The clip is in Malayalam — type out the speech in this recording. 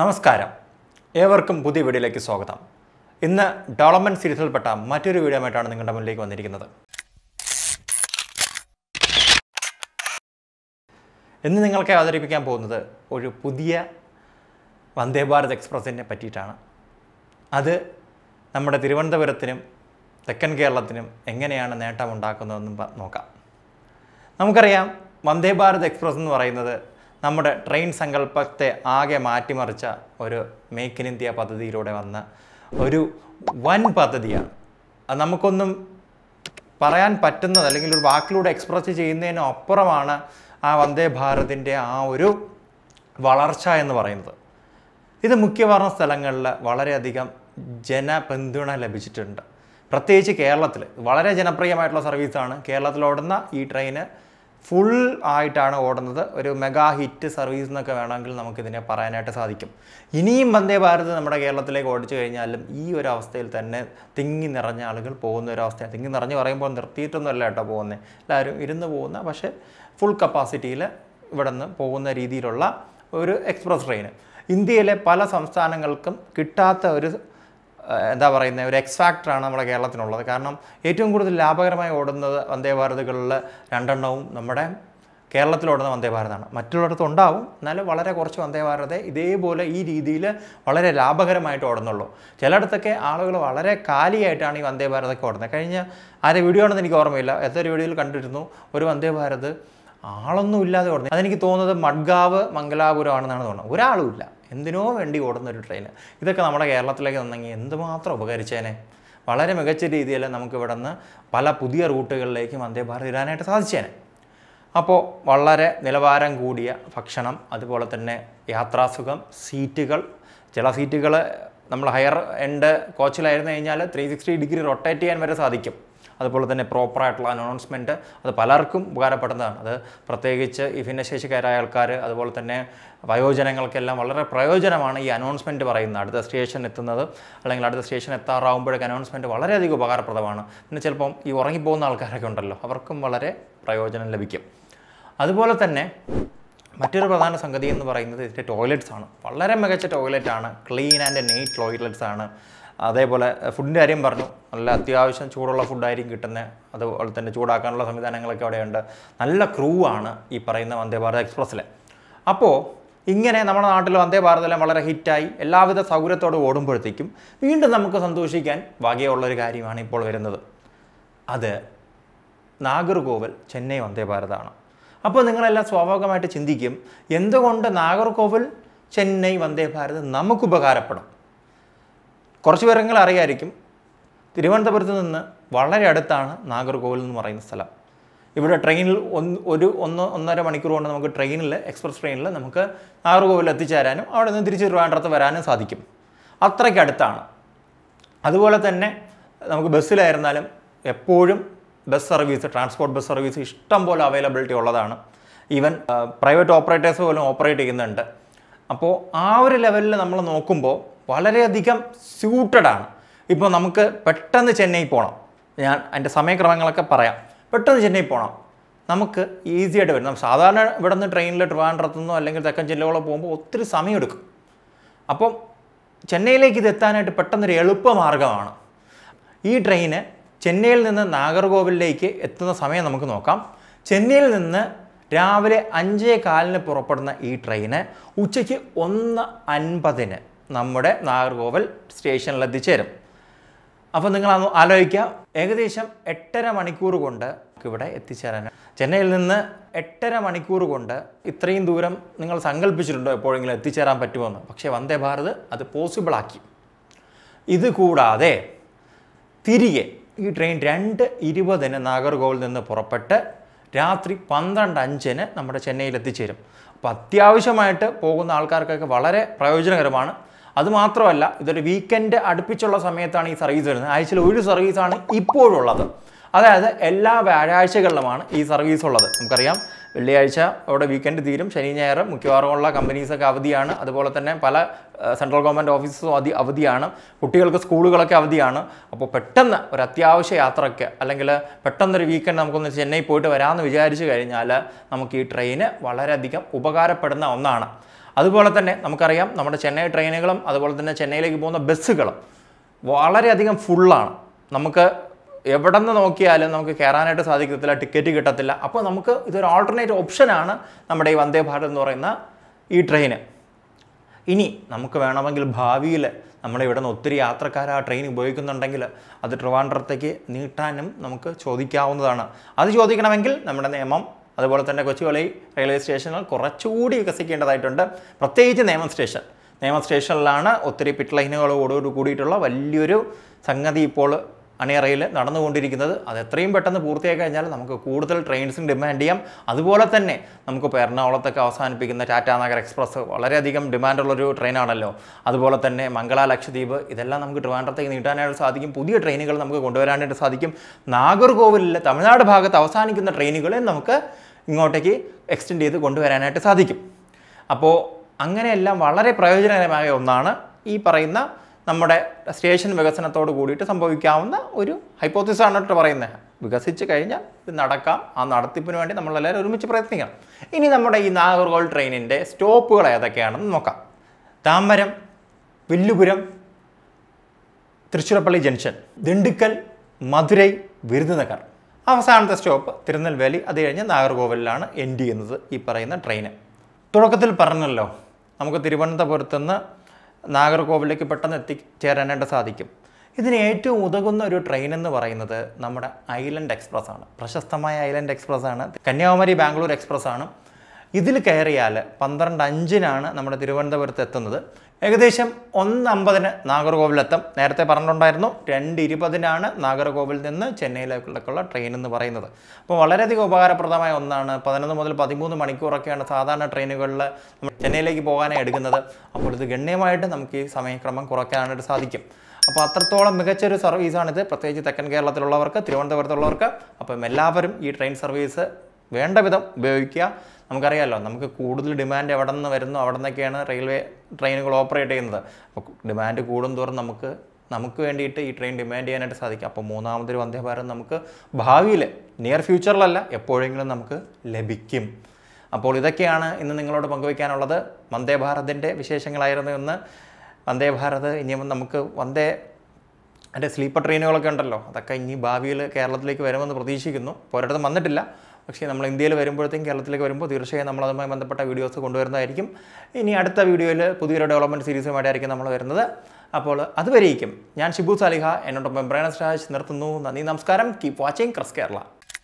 നമസ്കാരം ഏവർക്കും പുതിയ വീഡിയോയിലേക്ക് സ്വാഗതം ഇന്ന് ഡെവലപ്മെൻറ്റ് സീരീസിൽപ്പെട്ട മറ്റൊരു വീഡിയോയുമായിട്ടാണ് നിങ്ങളുടെ മുന്നിലേക്ക് വന്നിരിക്കുന്നത് ഇന്ന് നിങ്ങൾക്ക് അവതരിപ്പിക്കാൻ പോകുന്നത് ഒരു പുതിയ വന്ദേ ഭാരത് എക്സ്പ്രസ്സിനെ പറ്റിയിട്ടാണ് അത് നമ്മുടെ തിരുവനന്തപുരത്തിനും തെക്കൻ കേരളത്തിനും എങ്ങനെയാണ് നേട്ടമുണ്ടാക്കുന്നതെന്നും നോക്കാം നമുക്കറിയാം വന്ദേ ഭാരത് എക്സ്പ്രസ് എന്ന് പറയുന്നത് നമ്മുടെ ട്രെയിൻ സങ്കല്പത്തെ ആകെ മാറ്റിമറിച്ച ഒരു മേക്ക് ഇൻ ഇന്ത്യ പദ്ധതിയിലൂടെ വന്ന ഒരു വൻ പദ്ധതിയാണ് അത് നമുക്കൊന്നും പറയാൻ പറ്റുന്നത് അല്ലെങ്കിൽ ഒരു വാക്കിലൂടെ എക്സ്പ്രസ് ചെയ്യുന്നതിനപ്പുറമാണ് അപ്പുറമാണ് ആ വന്ദേ ഭാരതിൻ്റെ ആ ഒരു വളർച്ച എന്ന് പറയുന്നത് ഇത് മുഖ്യവർണ സ്ഥലങ്ങളിൽ വളരെയധികം ജനപിന്തുണ ലഭിച്ചിട്ടുണ്ട് പ്രത്യേകിച്ച് കേരളത്തിൽ വളരെ ജനപ്രിയമായിട്ടുള്ള സർവീസാണ് കേരളത്തിലോടുന്ന ഓടുന്ന ഈ ട്രെയിന് ഫുൾ ആയിട്ടാണ് ഓടുന്നത് ഒരു മെഗാ ഹിറ്റ് സർവീസ് എന്നൊക്കെ വേണമെങ്കിൽ നമുക്കിതിനെ പറയാനായിട്ട് സാധിക്കും ഇനിയും വന്ദേ ഭാരത് നമ്മുടെ കേരളത്തിലേക്ക് ഓടിച്ചു കഴിഞ്ഞാലും ഈ ഒരു അവസ്ഥയിൽ തന്നെ തിങ്ങി നിറഞ്ഞ ആളുകൾ പോകുന്ന ഒരു അവസ്ഥയാണ് തിങ്ങി നിറഞ്ഞ് പറയുമ്പോൾ നിർത്തിയിട്ടൊന്നുമല്ല കേട്ടോ പോകുന്നത് എല്ലാവരും ഇരുന്ന് പോകുന്ന പക്ഷേ ഫുൾ കപ്പാസിറ്റിയിൽ ഇവിടെ നിന്ന് പോകുന്ന രീതിയിലുള്ള ഒരു എക്സ്പ്രസ് ട്രെയിൻ ഇന്ത്യയിലെ പല സംസ്ഥാനങ്ങൾക്കും കിട്ടാത്ത ഒരു എന്താ പറയുന്നത് ഒരു എക്സ് ഫാക്ടറാണ് നമ്മുടെ കേരളത്തിനുള്ളത് കാരണം ഏറ്റവും കൂടുതൽ ലാഭകരമായി ഓടുന്നത് വന്ദേ ഭാരതുകളിൽ രണ്ടെണ്ണവും നമ്മുടെ കേരളത്തിലോടുന്ന വന്ദേ ഭാരതാണ് മറ്റുള്ളിടത്ത് ഉണ്ടാവും എന്നാലും വളരെ കുറച്ച് വന്ദേ ഭാരത ഇതേപോലെ ഈ രീതിയിൽ വളരെ ലാഭകരമായിട്ട് ഓടുന്നുള്ളൂ ചിലയിടത്തൊക്കെ ആളുകൾ വളരെ കാലിയായിട്ടാണ് ഈ വന്ദേ ഭാരതൊക്കെ ഓടുന്നത് കഴിഞ്ഞ ആരെ വീഡിയോ ആണെന്ന് എനിക്ക് ഓർമ്മയില്ല എത്ര വീഡിയോയിൽ കണ്ടിരുന്നു ഒരു വന്ദേ ഭാരത് ആളൊന്നും ഇല്ലാതെ ഓടുന്നത് അതെനിക്ക് തോന്നുന്നത് മഡ്ഗാവ് മംഗലാപുരം ആണെന്നാണ് തോന്നുന്നത് ഒരാളും ഇല്ല എന്തിനോ വേണ്ടി ഓടുന്ന ഒരു ട്രെയിൻ ഇതൊക്കെ നമ്മുടെ കേരളത്തിലേക്ക് വന്നെങ്കിൽ എന്തുമാത്രം ഉപകരിച്ചേനെ വളരെ മികച്ച രീതിയിൽ നമുക്ക് ഇവിടെ നിന്ന് പല പുതിയ റൂട്ടുകളിലേക്കും വന്ദേ ഭാരത് ഇടാനായിട്ട് സാധിച്ചേനെ അപ്പോൾ വളരെ നിലവാരം കൂടിയ ഭക്ഷണം അതുപോലെ തന്നെ യാത്രാസുഖം സീറ്റുകൾ ചില സീറ്റുകൾ നമ്മൾ ഹയർ എൻഡ് കോച്ചിലായിരുന്നു കഴിഞ്ഞാൽ ത്രീ സിക്സ്റ്റി ഡിഗ്രി റൊട്ടേറ്റ് ചെയ്യാൻ വരെ സാധിക്കും അതുപോലെ തന്നെ പ്രോപ്പറായിട്ടുള്ള അനൗൺസ്മെൻറ്റ് അത് പലർക്കും ഉപകാരപ്പെടുന്നതാണ് അത് പ്രത്യേകിച്ച് ഈ ഭിന്നശേഷിക്കാരായ ആൾക്കാർ അതുപോലെ തന്നെ വയോജനങ്ങൾക്കെല്ലാം വളരെ പ്രയോജനമാണ് ഈ അനൗൺസ്മെൻറ്റ് പറയുന്നത് അടുത്ത സ്റ്റേഷൻ എത്തുന്നത് അല്ലെങ്കിൽ അടുത്ത സ്റ്റേഷൻ എത്താറാവുമ്പോഴേക്കും അനൗൺസ്മെൻറ്റ് വളരെയധികം ഉപകാരപ്രദമാണ് പിന്നെ ചിലപ്പം ഈ ഉറങ്ങിപ്പോകുന്ന ആൾക്കാരൊക്കെ ഉണ്ടല്ലോ അവർക്കും വളരെ പ്രയോജനം ലഭിക്കും അതുപോലെ തന്നെ മറ്റൊരു പ്രധാന സംഗതി എന്ന് പറയുന്നത് ഇതിൻ്റെ ടോയ്ലറ്റ്സ് ആണ് വളരെ മികച്ച ടോയ്ലറ്റാണ് ക്ലീൻ ആൻഡ് നെയ്റ്റ് ടോയ്ലറ്റ്സ് ആണ് അതേപോലെ ഫുഡിൻ്റെ കാര്യം പറഞ്ഞു നല്ല അത്യാവശ്യം ചൂടുള്ള ഫുഡായിരിക്കും കിട്ടുന്നത് അതുപോലെ തന്നെ ചൂടാക്കാനുള്ള സംവിധാനങ്ങളൊക്കെ അവിടെയുണ്ട് നല്ല ക്രൂ ആണ് ഈ പറയുന്ന വന്ദേ ഭാരത് എക്സ്പ്രസ്സിലെ അപ്പോൾ ഇങ്ങനെ നമ്മുടെ നാട്ടിൽ വന്ദേ ഭാരതെല്ലാം വളരെ ഹിറ്റായി എല്ലാവിധ സൗകര്യത്തോട് ഓടുമ്പോഴത്തേക്കും വീണ്ടും നമുക്ക് സന്തോഷിക്കാൻ ഭാഗ്യമുള്ളൊരു കാര്യമാണ് ഇപ്പോൾ വരുന്നത് അത് നാഗർകോവിൽ ചെന്നൈ വന്ദേ ഭാരതാണ് അപ്പോൾ നിങ്ങളെല്ലാം സ്വാഭാവികമായിട്ട് ചിന്തിക്കും എന്തുകൊണ്ട് നാഗർകോവിൽ ചെന്നൈ വന്ദേ ഭാരത് നമുക്ക് ഉപകാരപ്പെടും കുറച്ച് പേരെങ്കിലും അറിയായിരിക്കും തിരുവനന്തപുരത്ത് നിന്ന് വളരെ അടുത്താണ് നാഗർകോവിൽ എന്ന് പറയുന്ന സ്ഥലം ഇവിടെ ട്രെയിനിൽ ഒന്ന് ഒരു ഒന്ന് ഒന്നര മണിക്കൂർ കൊണ്ട് നമുക്ക് ട്രെയിനിൽ എക്സ്പ്രസ് ട്രെയിനിൽ നമുക്ക് നാഗർകോവിൽ എത്തിച്ചേരാനും അവിടെ നിന്ന് തിരിച്ച് ട്രിവാൻഡ്രത്ത് വരാനും സാധിക്കും അത്രയ്ക്ക് അടുത്താണ് അതുപോലെ തന്നെ നമുക്ക് ബസ്സിലായിരുന്നാലും എപ്പോഴും bus service transport bus service ഇഷ്ടം പോലെ അവൈലബിലിറ്റി ഉള്ളതാണ് ഈവൻ പ്രൈവറ്റ് ഓപ്പറേറ്റേഴ്സ് പോലും ഓപ്പറേറ്റ് ചെയ്യുന്നുണ്ട് അപ്പോൾ ആ ഒരു ലെവലിൽ നമ്മൾ നോക്കുമ്പോൾ വളരെയധികം സ്യൂട്ടഡാണ് ഇപ്പോൾ നമുക്ക് പെട്ടെന്ന് ചെന്നൈ പോകണം ഞാൻ അതിൻ്റെ സമയക്രമങ്ങളൊക്കെ പറയാം പെട്ടെന്ന് ചെന്നൈ പോകണം നമുക്ക് ഈസി ആയിട്ട് വരും സാധാരണ ഇവിടെ നിന്ന് ട്രെയിനിൽ ട്രിവാൻഡ്രത്തുനിന്നോ അല്ലെങ്കിൽ തെക്കൻ ജില്ലകളോ പോകുമ്പോൾ ഒത്തിരി സമയമെടുക്കും അപ്പം ചെന്നൈയിലേക്ക് ഇത് എത്താനായിട്ട് പെട്ടെന്നൊരു എളുപ്പമാർഗ്ഗമാണ് ഈ ട്രെയിന് ചെന്നൈയിൽ നിന്ന് നാഗർകോവിലേക്ക് എത്തുന്ന സമയം നമുക്ക് നോക്കാം ചെന്നൈയിൽ നിന്ന് രാവിലെ അഞ്ചേ കാലിന് പുറപ്പെടുന്ന ഈ ട്രെയിന് ഉച്ചയ്ക്ക് ഒന്ന് അൻപതിന് നമ്മുടെ നാഗർകോവൽ സ്റ്റേഷനിൽ എത്തിച്ചേരും അപ്പോൾ നിങ്ങൾ ആലോചിക്കുക ഏകദേശം എട്ടര മണിക്കൂർ കൊണ്ട് ഇവിടെ എത്തിച്ചേരാൻ ചെന്നൈയിൽ നിന്ന് എട്ടര മണിക്കൂർ കൊണ്ട് ഇത്രയും ദൂരം നിങ്ങൾ സങ്കല്പിച്ചിട്ടുണ്ടോ എപ്പോഴെങ്കിലും എത്തിച്ചേരാൻ പറ്റുമെന്ന് പക്ഷേ വന്ദേ ഭാരത് അത് പോസിബിളാക്കി ഇത് കൂടാതെ തിരികെ ഈ ട്രെയിൻ രണ്ട് ഇരുപതിന് നാഗർകോവിൽ നിന്ന് പുറപ്പെട്ട് രാത്രി പന്ത്രണ്ട് അഞ്ചിന് നമ്മുടെ ചെന്നൈയിൽ എത്തിച്ചേരും അപ്പോൾ അത്യാവശ്യമായിട്ട് പോകുന്ന ആൾക്കാർക്കൊക്കെ വളരെ പ്രയോജനകരമാണ് അതുമാത്രമല്ല ഇതൊരു വീക്കെൻഡ് അടുപ്പിച്ചുള്ള സമയത്താണ് ഈ സർവീസ് വരുന്നത് ആഴ്ചയിൽ ഒരു സർവീസാണ് ഇപ്പോഴുള്ളത് അതായത് എല്ലാ വ്യാഴാഴ്ചകളിലുമാണ് ഈ സർവീസ് ഉള്ളത് നമുക്കറിയാം വെള്ളിയാഴ്ച അവിടെ വീക്കെൻഡ് തീരും ശനി ഞായർ മിക്കവാറും കമ്പനീസൊക്കെ അവധിയാണ് അതുപോലെ തന്നെ പല സെൻട്രൽ ഗവൺമെൻറ് ഓഫീസും അതി അവധിയാണ് കുട്ടികൾക്ക് സ്കൂളുകളൊക്കെ അവധിയാണ് അപ്പോൾ പെട്ടെന്ന് ഒരു അത്യാവശ്യ യാത്രയ്ക്ക് അല്ലെങ്കിൽ പെട്ടെന്നൊരു വീക്കെൻഡ് നമുക്കൊന്ന് ചെന്നൈ പോയിട്ട് വരാമെന്ന് വിചാരിച്ചു കഴിഞ്ഞാൽ നമുക്ക് ഈ ട്രെയിന് വളരെയധികം ഉപകാരപ്പെടുന്ന ഒന്നാണ് അതുപോലെ തന്നെ നമുക്കറിയാം നമ്മുടെ ചെന്നൈ ട്രെയിനുകളും അതുപോലെ തന്നെ ചെന്നൈയിലേക്ക് പോകുന്ന ബസ്സുകളും വളരെയധികം ഫുള്ളാണ് നമുക്ക് എവിടെ നിന്ന് നോക്കിയാലും നമുക്ക് കയറാനായിട്ട് സാധിക്കത്തില്ല ടിക്കറ്റ് കിട്ടത്തില്ല അപ്പോൾ നമുക്ക് ഇതൊരു ആൾട്ടർനേറ്റ് ഓപ്ഷനാണ് നമ്മുടെ ഈ വന്ദേ ഭാരത് എന്ന് പറയുന്ന ഈ ട്രെയിന് ഇനി നമുക്ക് വേണമെങ്കിൽ ഭാവിയിൽ നമ്മുടെ ഇവിടെ നിന്ന് ഒത്തിരി യാത്രക്കാർ ആ ട്രെയിൻ ഉപയോഗിക്കുന്നുണ്ടെങ്കിൽ അത് ട്രിവാൻഡ്രത്തേക്ക് നീട്ടാനും നമുക്ക് ചോദിക്കാവുന്നതാണ് അത് ചോദിക്കണമെങ്കിൽ നമ്മുടെ നിയമം അതുപോലെ തന്നെ കൊച്ചുവേളി റെയിൽവേ സ്റ്റേഷനുകൾ കുറച്ചുകൂടി വികസിക്കേണ്ടതായിട്ടുണ്ട് പ്രത്യേകിച്ച് നേമം സ്റ്റേഷൻ നേമം സ്റ്റേഷനിലാണ് ഒത്തിരി പിറ്റ് ലൈനുകളോട് കൂടിയിട്ടുള്ള വലിയൊരു സംഗതി ഇപ്പോൾ അണിയറയിൽ നടന്നുകൊണ്ടിരിക്കുന്നത് അത് എത്രയും പെട്ടെന്ന് പൂർത്തിയാക്കി കഴിഞ്ഞാൽ നമുക്ക് കൂടുതൽ ട്രെയിൻസും ഡിമാൻഡ് ചെയ്യാം അതുപോലെ തന്നെ ഇപ്പോൾ എറണാകുളത്തൊക്കെ അവസാനിപ്പിക്കുന്ന ടാറ്റാ നഗർ എക്സ്പ്രസ് വളരെയധികം ഡിമാൻഡുള്ളൊരു ട്രെയിനാണല്ലോ അതുപോലെ തന്നെ മംഗള ലക്ഷദ്വീപ് ഇതെല്ലാം നമുക്ക് ട്രിവാൻഡ്രത്തേക്ക് നീട്ടാനായിട്ട് സാധിക്കും പുതിയ ട്രെയിനുകൾ നമുക്ക് കൊണ്ടുവരാനായിട്ട് സാധിക്കും നാഗർകോവിലിലെ തമിഴ്നാട് ഭാഗത്ത് അവസാനിക്കുന്ന ട്രെയിനുകളെ നമുക്ക് ഇങ്ങോട്ടേക്ക് എക്സ്റ്റെൻഡ് ചെയ്ത് കൊണ്ടുവരാനായിട്ട് സാധിക്കും അപ്പോൾ അങ്ങനെയെല്ലാം വളരെ പ്രയോജനകരമായ ഒന്നാണ് ഈ പറയുന്ന നമ്മുടെ സ്റ്റേഷൻ വികസനത്തോട് കൂടിയിട്ട് സംഭവിക്കാവുന്ന ഒരു ഹൈപ്പോത്തിസാണ് കേട്ടോ പറയുന്നത് വികസിച്ച് കഴിഞ്ഞാൽ ഇത് നടക്കാം ആ നടത്തിപ്പിന് വേണ്ടി നമ്മളെല്ലാവരും ഒരുമിച്ച് പ്രയത്നിക്കണം ഇനി നമ്മുടെ ഈ നാഗർകോൾ ട്രെയിനിൻ്റെ സ്റ്റോപ്പുകൾ ഏതൊക്കെയാണെന്ന് നോക്കാം താമരം വില്ലുപുരം തൃച്ചിറപ്പള്ളി ജംഗ്ഷൻ ദിണ്ടുക്കൽ മധുരൈ വിരുദ്നഗർ അവസാനത്തെ സ്റ്റോപ്പ് തിരുനെൽവേലി അത് കഴിഞ്ഞ് നാഗർകോവിലാണ് എൻഡ് ചെയ്യുന്നത് ഈ പറയുന്ന ട്രെയിന് തുടക്കത്തിൽ പറഞ്ഞല്ലോ നമുക്ക് തിരുവനന്തപുരത്ത് നിന്ന് നാഗർകോവിലേക്ക് പെട്ടെന്ന് എത്തിച്ചേരാനായിട്ട് സാധിക്കും ഇതിന് ഏറ്റവും ഉതകുന്ന ഒരു ട്രെയിൻ എന്ന് പറയുന്നത് നമ്മുടെ ഐലൻഡ് എക്സ്പ്രസ് ആണ് പ്രശസ്തമായ ഐലൻഡ് എക്സ്പ്രസ് ആണ് കന്യാകുമാരി ബാംഗ്ലൂർ എക്സ്പ്രസ് ആണ് ഇതിൽ കയറിയാൽ പന്ത്രണ്ട് അഞ്ചിനാണ് നമ്മുടെ തിരുവനന്തപുരത്ത് എത്തുന്നത് ഏകദേശം ഒന്ന് അമ്പതിന് നാഗർകോവിലെത്തും നേരത്തെ പറഞ്ഞിട്ടുണ്ടായിരുന്നു രണ്ട് ഇരുപതിനാണ് നാഗർകോവിൽ നിന്ന് ചെന്നൈയിലേക്കുള്ള ട്രെയിൻ എന്ന് പറയുന്നത് അപ്പോൾ വളരെയധികം ഉപകാരപ്രദമായ ഒന്നാണ് പതിനൊന്ന് മുതൽ പതിമൂന്ന് മണിക്കൂറൊക്കെയാണ് സാധാരണ ട്രെയിനുകളിൽ നമ്മൾ ചെന്നൈയിലേക്ക് പോകാനായി എടുക്കുന്നത് അപ്പോൾ ഇത് ഗണ്യമായിട്ട് നമുക്ക് ഈ സമയക്രമം കുറയ്ക്കാനായിട്ട് സാധിക്കും അപ്പോൾ അത്രത്തോളം മികച്ചൊരു സർവീസാണിത് പ്രത്യേകിച്ച് തെക്കൻ കേരളത്തിലുള്ളവർക്ക് തിരുവനന്തപുരത്തുള്ളവർക്ക് അപ്പം എല്ലാവരും ഈ ട്രെയിൻ സർവീസ് വേണ്ട വിധം ഉപയോഗിക്കുക നമുക്കറിയാമല്ലോ നമുക്ക് കൂടുതൽ ഡിമാൻഡ് എവിടെ നിന്ന് വരുന്നു അവിടെ നിന്നൊക്കെയാണ് റെയിൽവേ ട്രെയിനുകൾ ഓപ്പറേറ്റ് ചെയ്യുന്നത് അപ്പോൾ ഡിമാൻഡ് കൂടും തോറും നമുക്ക് നമുക്ക് വേണ്ടിയിട്ട് ഈ ട്രെയിൻ ഡിമാൻഡ് ചെയ്യാനായിട്ട് സാധിക്കും അപ്പോൾ മൂന്നാമതൊരു വന്ദേഭാരം നമുക്ക് ഭാവിയിൽ നിയർ ഫ്യൂച്ചറിലല്ല എപ്പോഴെങ്കിലും നമുക്ക് ലഭിക്കും അപ്പോൾ ഇതൊക്കെയാണ് ഇന്ന് നിങ്ങളോട് പങ്കുവയ്ക്കാനുള്ളത് വന്ദേഭാരതിൻ്റെ വിശേഷങ്ങളായിരുന്നു ഇന്ന് വന്ദേ ഭാരത് ഇനിയും നമുക്ക് വന്ദേ അതിൻ്റെ സ്ലീപ്പർ ട്രെയിനുകളൊക്കെ ഉണ്ടല്ലോ അതൊക്കെ ഇനി ഭാവിയിൽ കേരളത്തിലേക്ക് വരുമെന്ന് പ്രതീക്ഷിക്കുന്നു ഒരിടത്തും വന്നിട്ടില്ല പക്ഷേ നമ്മൾ ഇന്ത്യയിൽ വരുമ്പോഴത്തേക്കും കേരളത്തിലേക്ക് വരുമ്പോൾ തീർച്ചയായും നമ്മൾ അതുമായി ബന്ധപ്പെട്ട വീഡിയോസ് കൊണ്ടുവരുന്നതായിരിക്കും ഇനി അടുത്ത വീഡിയോയിൽ പുതിയൊരു ഡെവലപ്മെൻറ്റ് സീരീസുമായിട്ടായിരിക്കും നമ്മൾ വരുന്നത് അപ്പോൾ അതുവരെയും ഞാൻ ഷിബു സാലിഹ എന്നോടൊപ്പം ബ്രൈനസ് രാജ് നിർത്തുന്നു നന്ദി നമസ്കാരം കീപ് വാച്ചിങ് ക്രസ് കേരള